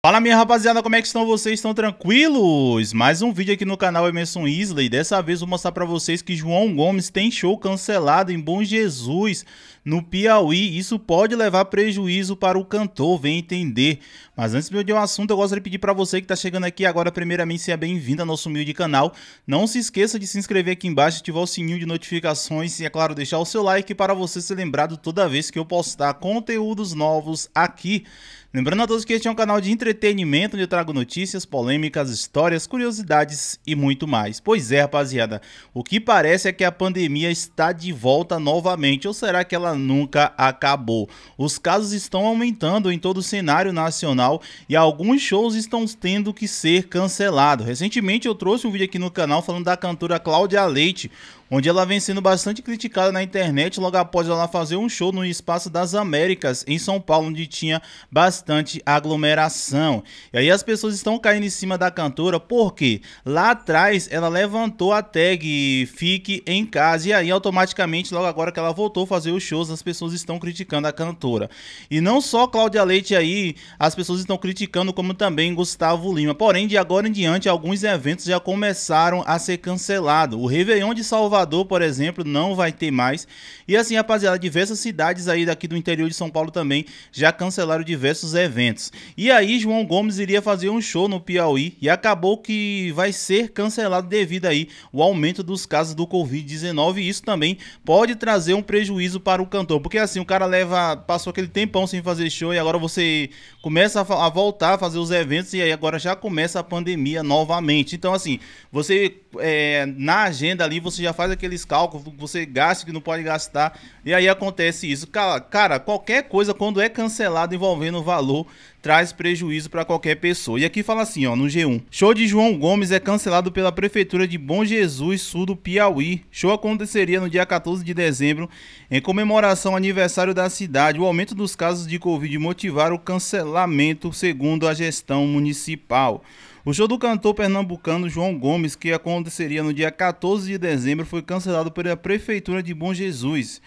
Fala minha rapaziada, como é que estão vocês? Estão tranquilos? Mais um vídeo aqui no canal Emerson Isley. Dessa vez vou mostrar pra vocês que João Gomes tem show cancelado em Bom Jesus, no Piauí. Isso pode levar prejuízo para o cantor, vem entender. Mas antes de eu ir ao assunto, eu gostaria de pedir pra você que tá chegando aqui agora, primeiramente, seja bem-vindo ao nosso humilde canal. Não se esqueça de se inscrever aqui embaixo, ativar o sininho de notificações e, é claro, deixar o seu like para você ser lembrado toda vez que eu postar conteúdos novos aqui. Lembrando a todos que este é um canal de entretenimento onde eu trago notícias, polêmicas, histórias, curiosidades e muito mais. Pois é, rapaziada, o que parece é que a pandemia está de volta novamente, ou será que ela nunca acabou? Os casos estão aumentando em todo o cenário nacional e alguns shows estão tendo que ser cancelados. Recentemente eu trouxe um vídeo aqui no canal falando da cantora Cláudia Leite, onde ela vem sendo bastante criticada na internet logo após ela fazer um show no Espaço das Américas, em São Paulo, onde tinha bastante aglomeração. E aí as pessoas estão caindo em cima da cantora porque lá atrás ela levantou a tag Fique em Casa, e aí automaticamente, logo agora que ela voltou a fazer os shows, as pessoas estão criticando a cantora. E não só Cláudia Leite aí, as pessoas estão criticando, como também Gustavo Lima. Porém, de agora em diante, alguns eventos já começaram a ser cancelados. O Réveillon de Salvador Salvador, por exemplo, não vai ter mais. E assim, rapaziada, diversas cidades aí daqui do interior de São Paulo também já cancelaram diversos eventos. E aí, João Gomes iria fazer um show no Piauí e acabou que vai ser cancelado devido aí o aumento dos casos do Covid-19. E isso também pode trazer um prejuízo para o cantor. Porque assim, o cara leva. passou aquele tempão sem fazer show e agora você começa a, a voltar a fazer os eventos e aí agora já começa a pandemia novamente. Então, assim, você é, na agenda ali você já faz faz aqueles cálculos, você gasta que não pode gastar, e aí acontece isso. Cara, cara qualquer coisa, quando é cancelado envolvendo o valor, traz prejuízo para qualquer pessoa. E aqui fala assim, ó, no G1. Show de João Gomes é cancelado pela Prefeitura de Bom Jesus, sul do Piauí. Show aconteceria no dia 14 de dezembro, em comemoração ao aniversário da cidade. O aumento dos casos de Covid motivaram o cancelamento, segundo a gestão municipal. O show do cantor pernambucano João Gomes, que aconteceria no dia 14 de dezembro, foi cancelado pela Prefeitura de Bom Jesus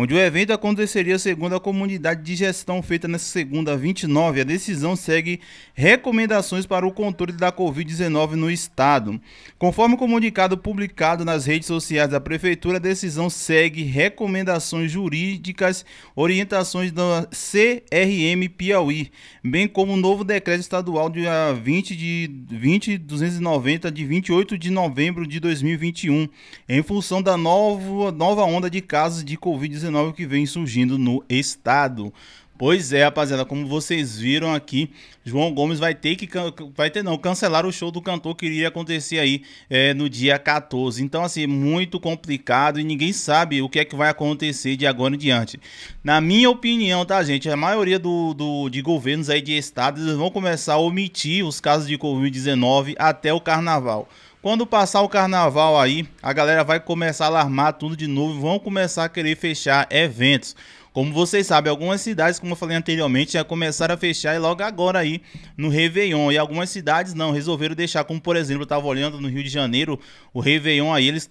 onde o evento aconteceria segundo a comunidade de gestão feita nesta segunda 29. A decisão segue recomendações para o controle da Covid-19 no estado. Conforme o comunicado publicado nas redes sociais da Prefeitura, a decisão segue recomendações jurídicas, orientações da CRM Piauí, bem como o novo decreto estadual de 20 ah, de 290 de 28 de novembro de 2021, em função da nova, nova onda de casos de Covid-19 que vem surgindo no estado. Pois é, rapaziada, como vocês viram aqui, João Gomes vai ter que, vai ter não, cancelar o show do cantor que iria acontecer aí é, no dia 14. Então, assim, muito complicado e ninguém sabe o que é que vai acontecer de agora em diante. Na minha opinião, tá, gente, a maioria do, do de governos aí de estados vão começar a omitir os casos de Covid-19 até o carnaval. Quando passar o carnaval aí, a galera vai começar a alarmar tudo de novo, e vão começar a querer fechar eventos. Como vocês sabem, algumas cidades, como eu falei anteriormente, já começaram a fechar e logo agora aí no Réveillon. E algumas cidades não, resolveram deixar, como por exemplo, eu estava olhando no Rio de Janeiro, o Réveillon aí, eles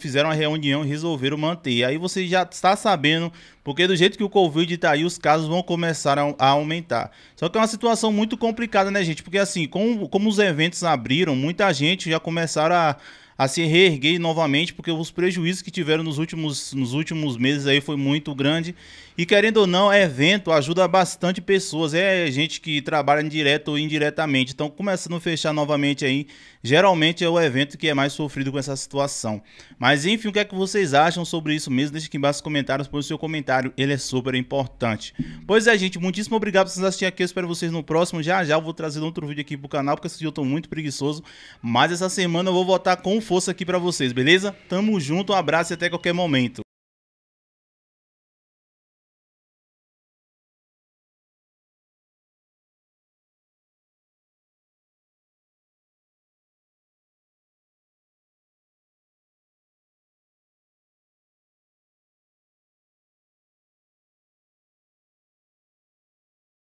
fizeram uma reunião e resolveram manter. Aí você já está sabendo, porque do jeito que o Covid está aí, os casos vão começar a, a, aumentar. Só que é uma situação muito complicada, né, gente? Porque assim, como, como os eventos abriram, muita gente já começaram a a se reerguer novamente, porque os prejuízos que tiveram nos últimos, nos últimos meses aí foi muito grande. E querendo ou não, é evento ajuda bastante pessoas, é gente que trabalha direto ou indiretamente. Então, começando a fechar novamente aí, geralmente é o evento que é mais sofrido com essa situação. Mas enfim, o que é que vocês acham sobre isso mesmo? deixe aqui embaixo nos comentários, põe o seu comentário, ele é super importante. Pois é, gente, muitíssimo obrigado por vocês assistirem aqui, eu espero vocês no próximo. Já já eu vou trazer outro vídeo aqui pro canal, porque esse dia eu tô muito preguiçoso. Mas essa semana eu vou voltar com o força aqui para vocês, beleza? Tamo junto, um abraço e até qualquer momento.